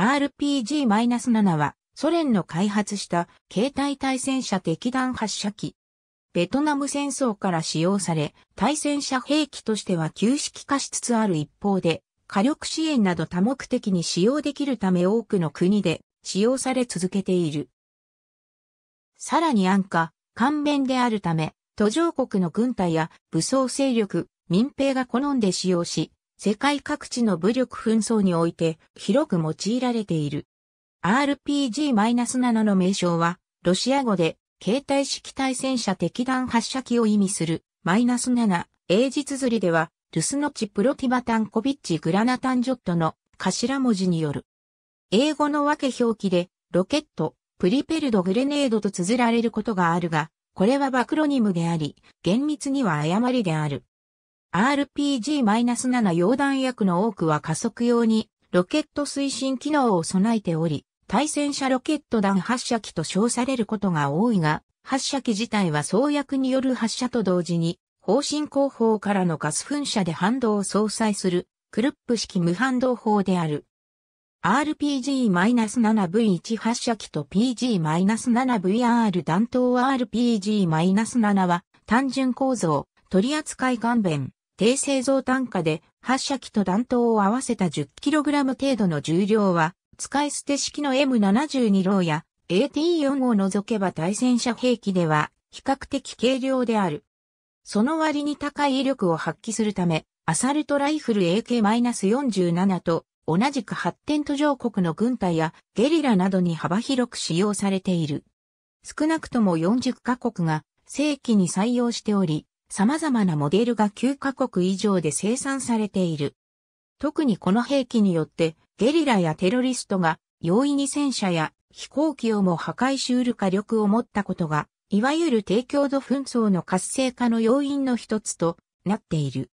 RPG-7 はソ連の開発した携帯対戦車敵弾発射機。ベトナム戦争から使用され、対戦車兵器としては旧式化しつつある一方で、火力支援など多目的に使用できるため多くの国で使用され続けている。さらに安価、簡便であるため、途上国の軍隊や武装勢力、民兵が好んで使用し、世界各地の武力紛争において広く用いられている。RPG-7 の名称は、ロシア語で、携帯式対戦車敵弾発射機を意味する、マイナス7、英字綴りでは、ルスノチ・プロティバタンコビッチ・グラナタンジョットの頭文字による。英語の分け表記で、ロケット、プリペルド・グレネードと綴られることがあるが、これはバクロニムであり、厳密には誤りである。RPG-7 溶弾薬の多くは加速用にロケット推進機能を備えており、対戦車ロケット弾発射機と称されることが多いが、発射機自体は創薬による発射と同時に、方針後方からのガス噴射で反動を相殺する、クルップ式無反動砲である。RPG-7V1 発射機と PG-7VR 弾頭 RPG-7 は単純構造、取扱い勘弁、低製造単価で発射機と弾頭を合わせた 10kg 程度の重量は、使い捨て式の M72 ローや AT4 を除けば対戦車兵器では比較的軽量である。その割に高い威力を発揮するため、アサルトライフル AK-47 と同じく発展途上国の軍隊やゲリラなどに幅広く使用されている。少なくとも40カ国が正規に採用しており、様々なモデルが9カ国以上で生産されている。特にこの兵器によってゲリラやテロリストが容易に戦車や飛行機をも破壊し得る火力を持ったことが、いわゆる低強度紛争の活性化の要因の一つとなっている。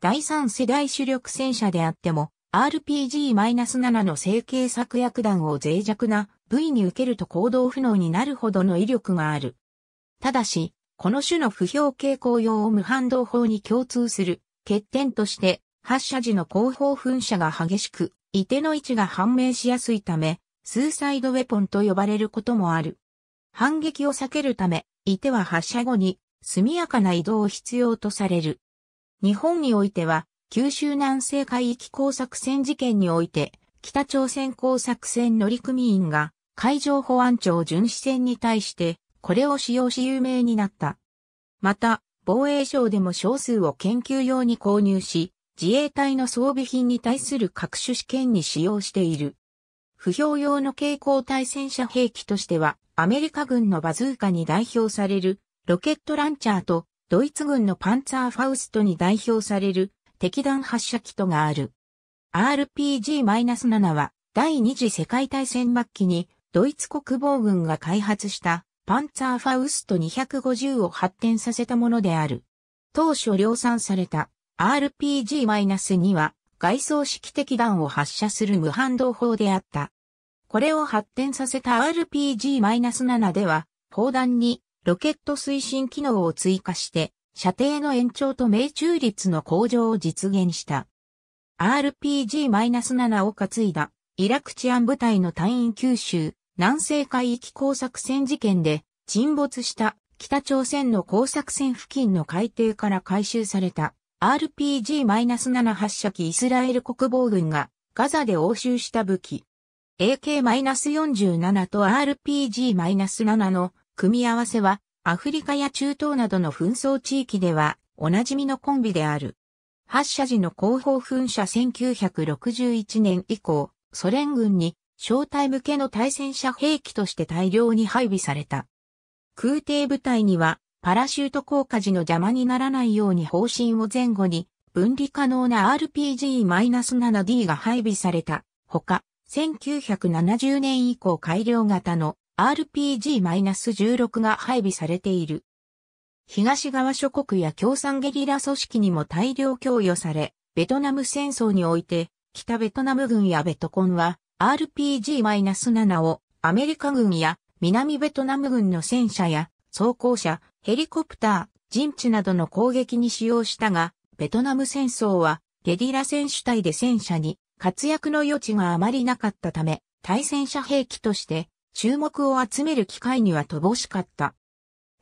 第三世代主力戦車であっても、RPG-7 の成形策略弾を脆弱な部位に受けると行動不能になるほどの威力がある。ただし、この種の不評傾向用を無反動砲に共通する欠点として発射時の後方噴射が激しく、射手の位置が判明しやすいため、スーサイドウェポンと呼ばれることもある。反撃を避けるため、射手は発射後に速やかな移動を必要とされる。日本においては、九州南西海域工作船事件において、北朝鮮工作船乗組員が海上保安庁巡視船に対してこれを使用し有名になった。また、防衛省でも少数を研究用に購入し、自衛隊の装備品に対する各種試験に使用している。不評用の蛍光対戦車兵器としては、アメリカ軍のバズーカに代表されるロケットランチャーと、ドイツ軍のパンツァーファウストに代表される敵弾発射機とがある。RPG-7 は、第二次世界大戦末期に、ドイツ国防軍が開発したパンツァーファウスト250を発展させたものである。当初量産された RPG-2 は外装式的弾を発射する無反動砲であった。これを発展させた RPG-7 では、砲弾にロケット推進機能を追加して、射程の延長と命中率の向上を実現した。RPG-7 を担いだイラク治安部隊の隊員吸収、南西海域工作船事件で沈没した北朝鮮の工作船付近の海底から回収された RPG-7 発射機イスラエル国防軍がガザで押収した武器 AK-47 と RPG-7 の組み合わせはアフリカや中東などの紛争地域ではおなじみのコンビである。発射時の後方噴射1961年以降、ソ連軍に小隊向けの対戦車兵器として大量に配備された。空挺部隊にはパラシュート降下時の邪魔にならないように方針を前後に分離可能な RPG-7D が配備された。ほか、1970年以降改良型の RPG-16 が配備されている。東側諸国や共産ゲリラ組織にも大量供与され、ベトナム戦争において、北ベトナム軍やベトコンは、RPG-7 をアメリカ軍や南ベトナム軍の戦車や装甲車、ヘリコプター、陣地などの攻撃に使用したが、ベトナム戦争はゲリラ戦主体で戦車に活躍の余地があまりなかったため、対戦車兵器として注目を集める機会には乏しかった。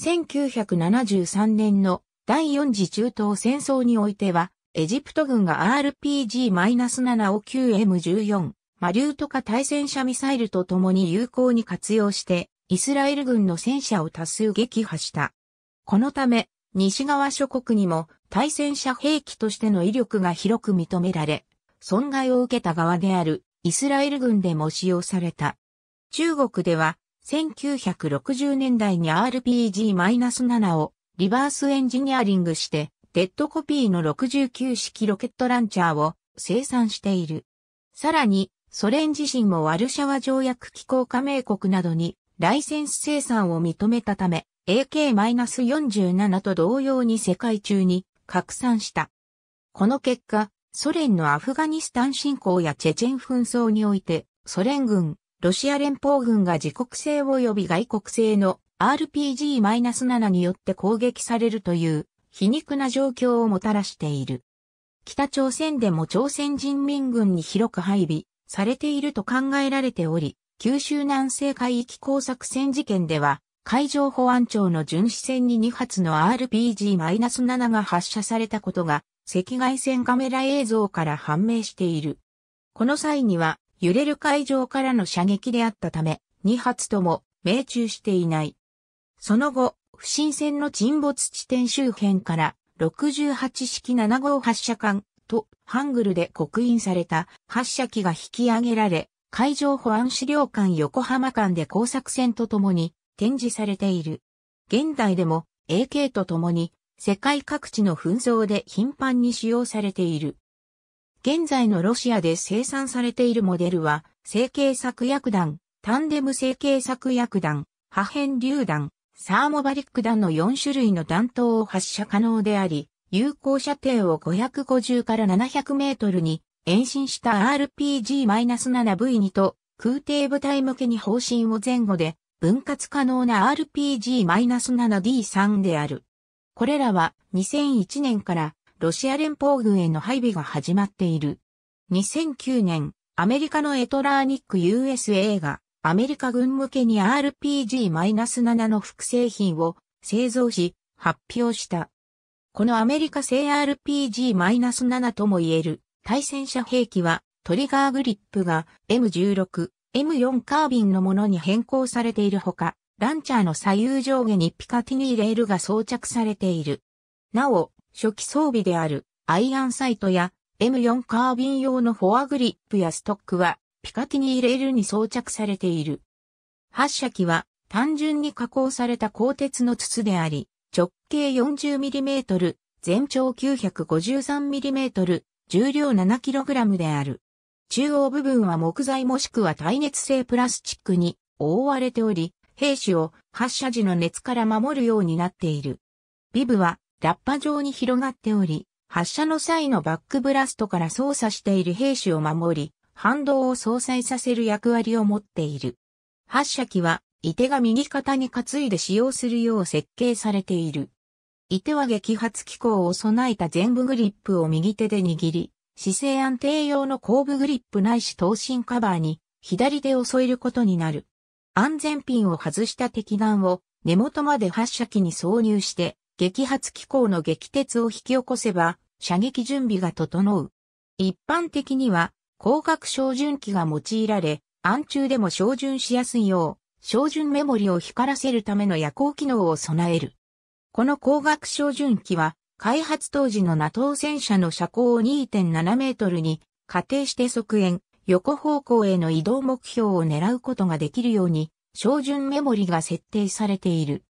1973年の第4次中東戦争においては、エジプト軍が RPG-7 を 9M14 マリュートカ対戦車ミサイルと共に有効に活用して、イスラエル軍の戦車を多数撃破した。このため、西側諸国にも対戦車兵器としての威力が広く認められ、損害を受けた側であるイスラエル軍でも使用された。中国では1960年代に RPG-7 をリバースエンジニアリングしてデッドコピーの69式ロケットランチャーを生産している。さらにソ連自身もワルシャワ条約機構加盟国などにライセンス生産を認めたため、AK-47 と同様に世界中に拡散した。この結果、ソ連のアフガニスタン侵攻やチェチェン紛争において、ソ連軍、ロシア連邦軍が自国製及び外国製の RPG-7 によって攻撃されるという皮肉な状況をもたらしている。北朝鮮でも朝鮮人民軍に広く配備されていると考えられており、九州南西海域工作船事件では、海上保安庁の巡視船に2発の RPG-7 が発射されたことが、赤外線カメラ映像から判明している。この際には、揺れる海上からの射撃であったため、2発とも命中していない。その後、不審船の沈没地点周辺から68式7号発射管と、ハングルで刻印された発射機が引き上げられ、海上保安資料館横浜間で工作船と共に展示されている。現代でも AK と共に世界各地の紛争で頻繁に使用されている。現在のロシアで生産されているモデルは、成形作薬弾、タンデム成形作薬弾、破片榴弾、サーモバリック弾の4種類の弾頭を発射可能であり、有効射程を550から700メートルに延伸した RPG-7V2 と空挺部隊向けに方針を前後で分割可能な RPG-7D3 である。これらは2001年からロシア連邦軍への配備が始まっている。2009年、アメリカのエトラーニック USA がアメリカ軍向けに RPG-7 の複製品を製造し発表した。このアメリカ製 RPG-7 とも言える対戦車兵器はトリガーグリップが M16、M4 カービンのものに変更されているほか、ランチャーの左右上下にピカティニーレールが装着されている。なお、初期装備であるアイアンサイトや M4 カービン用のフォアグリップやストックはピカティニーレールに装着されている。発射機は単純に加工された鋼鉄の筒であり、直径 40mm、全長 953mm、重量 7kg である。中央部分は木材もしくは耐熱性プラスチックに覆われており、兵士を発射時の熱から守るようになっている。ビブはラッパ状に広がっており、発射の際のバックブラストから操作している兵士を守り、反動を相殺させる役割を持っている。発射機は伊手が右肩に担いで使用するよう設計されている。伊手は激発機構を備えた全部グリップを右手で握り、姿勢安定用の後部グリップないし等身カバーに左手を添えることになる。安全ピンを外した敵弾を根元まで発射機に挿入して激発機構の激鉄を引き起こせば射撃準備が整う。一般的には高角照準器が用いられ暗中でも照準しやすいよう照準メモリを光らせるための夜光機能を備える。この光学照準機は、開発当時の NATO 戦車の車高を2.7メートルに仮定して側縁、横方向への移動目標を狙うことができるように、照準メモリが設定されている。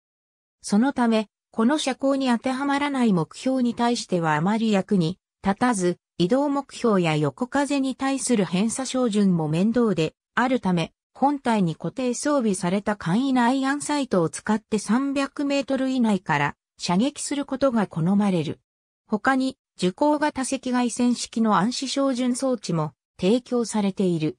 そのため、この車高に当てはまらない目標に対してはあまり役に立たず、移動目標や横風に対する偏差照準も面倒であるため、本体に固定装備された簡易なアイアンサイトを使って300メートル以内から射撃することが好まれる。他に、受光型赤外線式の暗視照準装置も提供されている。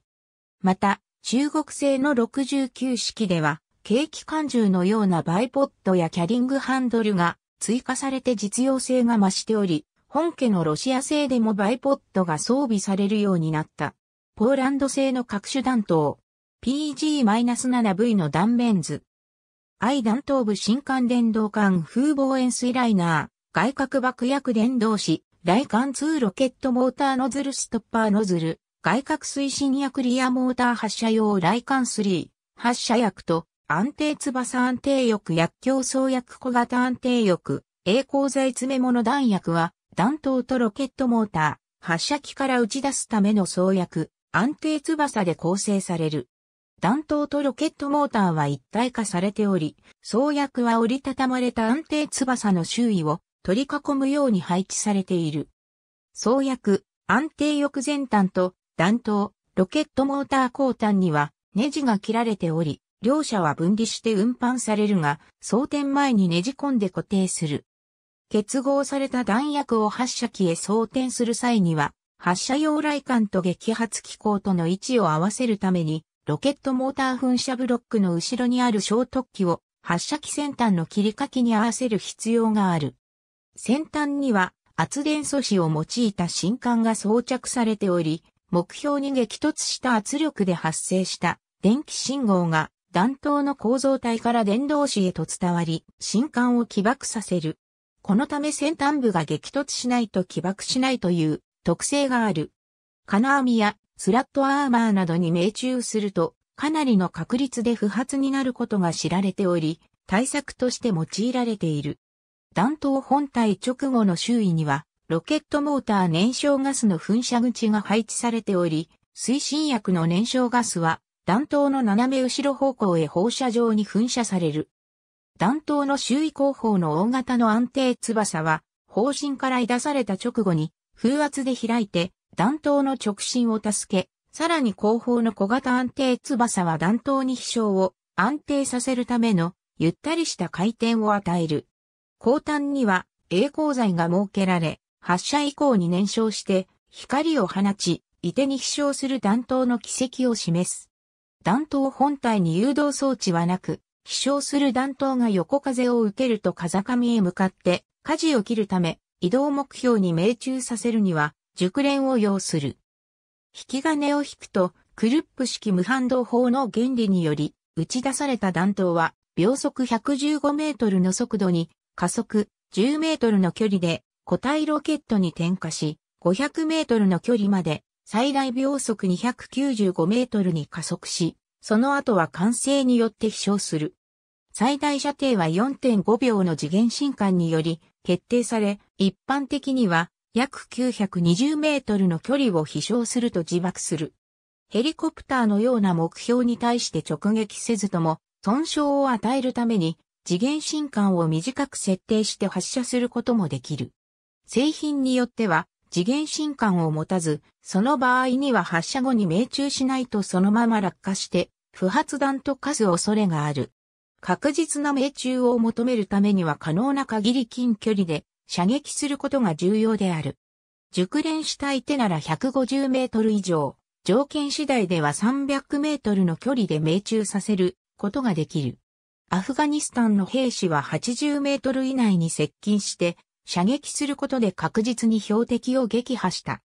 また、中国製の69式では、軽機関銃のようなバイポッドやキャリングハンドルが追加されて実用性が増しており、本家のロシア製でもバイポッドが装備されるようになった。ポーランド製の各種弾頭、PG-7V の断面図。I 弾頭部新幹電動管風防塩水ライナー、外角爆薬電動子、雷貫通ロケットモーターノズルストッパーノズル、外角推進薬リアモーター発射用雷貫3、発射薬と安定翼安定翼薬強創薬小型安定翼、栄光剤詰め物弾薬は、弾頭とロケットモーター、発射機から打ち出すための創薬、安定翼で構成される。弾頭とロケットモーターは一体化されており、装薬は折りたたまれた安定翼の周囲を取り囲むように配置されている。装薬、安定翼前端と弾頭、ロケットモーター後端にはネジが切られており、両者は分離して運搬されるが、装填前にねじ込んで固定する。結合された弾薬を発射機へ装填する際には、発射用雷管と撃発機構との位置を合わせるために、ロケットモーター噴射ブロックの後ろにある小突起を発射機先端の切り欠きに合わせる必要がある。先端には圧電素子を用いた新管が装着されており、目標に激突した圧力で発生した電気信号が弾頭の構造体から電動子へと伝わり、新管を起爆させる。このため先端部が激突しないと起爆しないという特性がある。金網やスラットアーマーなどに命中すると、かなりの確率で不発になることが知られており、対策として用いられている。弾頭本体直後の周囲には、ロケットモーター燃焼ガスの噴射口が配置されており、推進薬の燃焼ガスは、弾頭の斜め後ろ方向へ放射状に噴射される。弾頭の周囲後方の大型の安定翼は、方針から出された直後に、風圧で開いて、弾頭の直進を助け、さらに後方の小型安定翼は弾頭に飛翔を安定させるためのゆったりした回転を与える。後端には栄光剤が設けられ、発射以降に燃焼して光を放ち、射手に飛翔する弾頭の軌跡を示す。弾頭本体に誘導装置はなく、飛翔する弾頭が横風を受けると風上へ向かって、舵を切るため、移動目標に命中させるには、熟練を要する。引き金を引くと、クルップ式無反動法の原理により、打ち出された弾頭は、秒速115メートルの速度に、加速10メートルの距離で、固体ロケットに点火し、500メートルの距離まで、最大秒速295メートルに加速し、その後は完成によって飛翔する。最大射程は4.5秒の次元進化により決定され、一般的には約920メートルの距離を飛翔すると自爆する。ヘリコプターのような目標に対して直撃せずとも、損傷を与えるために、次元進化を短く設定して発射することもできる。製品によっては、次元進化を持たず、その場合には発射後に命中しないとそのまま落下して、不発弾と化す恐れがある。確実な命中を求めるためには可能な限り近距離で射撃することが重要である。熟練した相手なら150メートル以上、条件次第では300メートルの距離で命中させることができる。アフガニスタンの兵士は80メートル以内に接近して、射撃することで確実に標的を撃破した。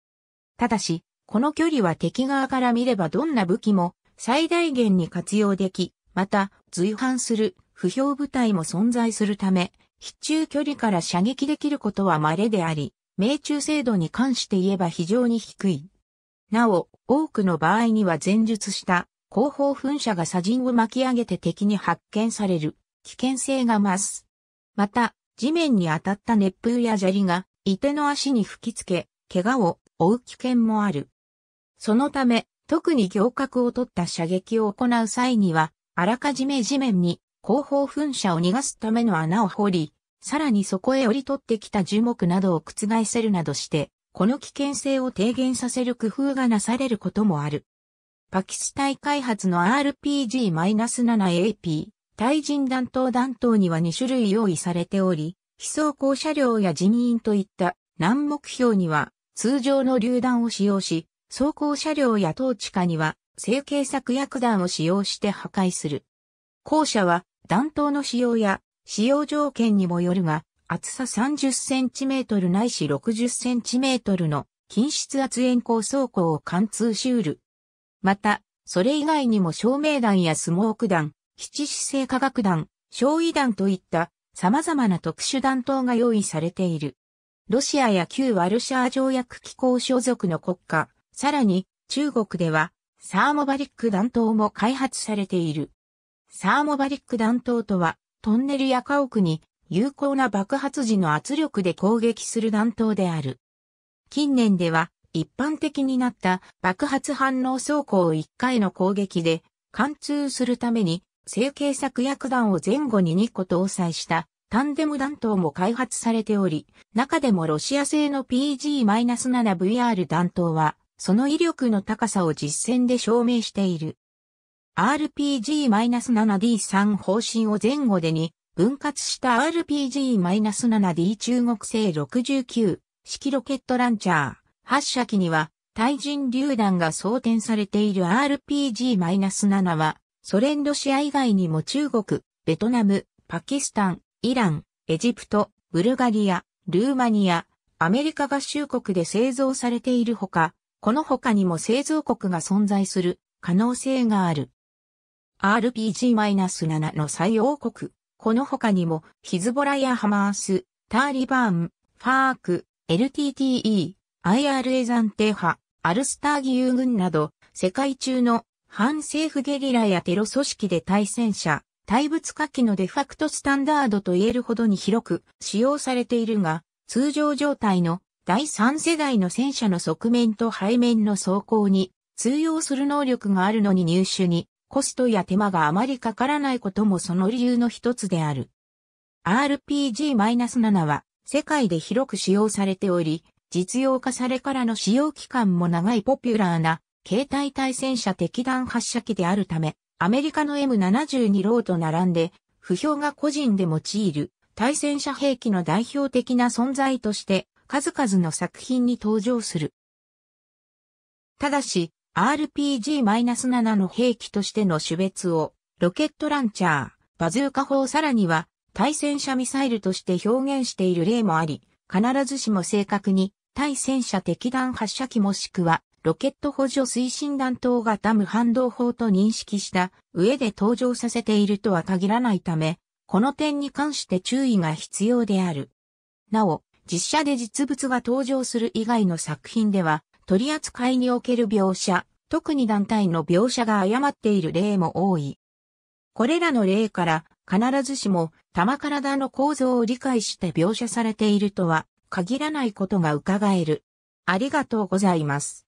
ただし、この距離は敵側から見ればどんな武器も最大限に活用でき、また、随伴する不評部隊も存在するため、飛中距離から射撃できることは稀であり、命中精度に関して言えば非常に低い。なお、多くの場合には前述した後方噴射が砂塵を巻き上げて敵に発見される危険性が増す。また、地面に当たった熱風や砂利が、いての足に吹きつけ、怪我を負う危険もある。そのため、特に行角を取った射撃を行う際には、あらかじめ地面に後方噴射を逃がすための穴を掘り、さらにそこへ折り取ってきた樹木などを覆せるなどして、この危険性を低減させる工夫がなされることもある。パキスタイ開発の RPG-7AP、対人弾頭弾頭には2種類用意されており、非走行車両や人員といった難目標には通常の榴弾を使用し、装甲車両や統治下には成形作薬弾を使用して破壊する。校舎は弾頭の使用や使用条件にもよるが、厚さ 30cm ないし 60cm の均質圧延鋼装甲を貫通しうる。また、それ以外にも照明弾やスモーク弾、基地姿勢化学弾、焼夷弾といった様々な特殊弾頭が用意されている。ロシアや旧ワルシャー条約機構所属の国家、さらに中国ではサーモバリック弾頭も開発されている。サーモバリック弾頭とは、トンネルや家屋に有効な爆発時の圧力で攻撃する弾頭である。近年では、一般的になった爆発反応走行を1回の攻撃で貫通するために成形作薬弾を前後に2個搭載したタンデム弾頭も開発されており、中でもロシア製の PG-7VR 弾頭は、その威力の高さを実戦で証明している。RPG-7D3 方針を前後でに分割した RPG-7D 中国製69式ロケットランチャー発射機には対人榴弾が装填されている RPG-7 はソ連ロシア以外にも中国、ベトナム、パキスタン、イラン、エジプト、ブルガリア、ルーマニア、アメリカ合衆国で製造されているほか、この他にも製造国が存在する可能性がある。RPG-7 の最王国。この他にも、ヒズボラやハマース、タリバーン、ファーク、LTTE、IRA 暫定派、アルスター義勇軍など、世界中の反政府ゲリラやテロ組織で対戦者、対物火器のデファクトスタンダードと言えるほどに広く使用されているが、通常状態の第3世代の戦車の側面と背面の装甲に通用する能力があるのに入手にコストや手間があまりかからないこともその理由の一つである。RPG-7 は世界で広く使用されており、実用化されからの使用期間も長いポピュラーな携帯対戦車敵弾発射機であるため、アメリカの M72 ローと並んで、不評が個人で用いる対戦車兵器の代表的な存在として数々の作品に登場する。ただし、RPG-7 の兵器としての種別を、ロケットランチャー、バズーカ砲さらには、対戦車ミサイルとして表現している例もあり、必ずしも正確に、対戦車敵弾発射機もしくは、ロケット補助推進弾頭型無反動砲と認識した上で登場させているとは限らないため、この点に関して注意が必要である。なお、実写で実物が登場する以外の作品では、取扱いにおける描写、特に団体の描写が誤っている例も多い。これらの例から必ずしも玉体の構造を理解して描写されているとは限らないことが伺える。ありがとうございます。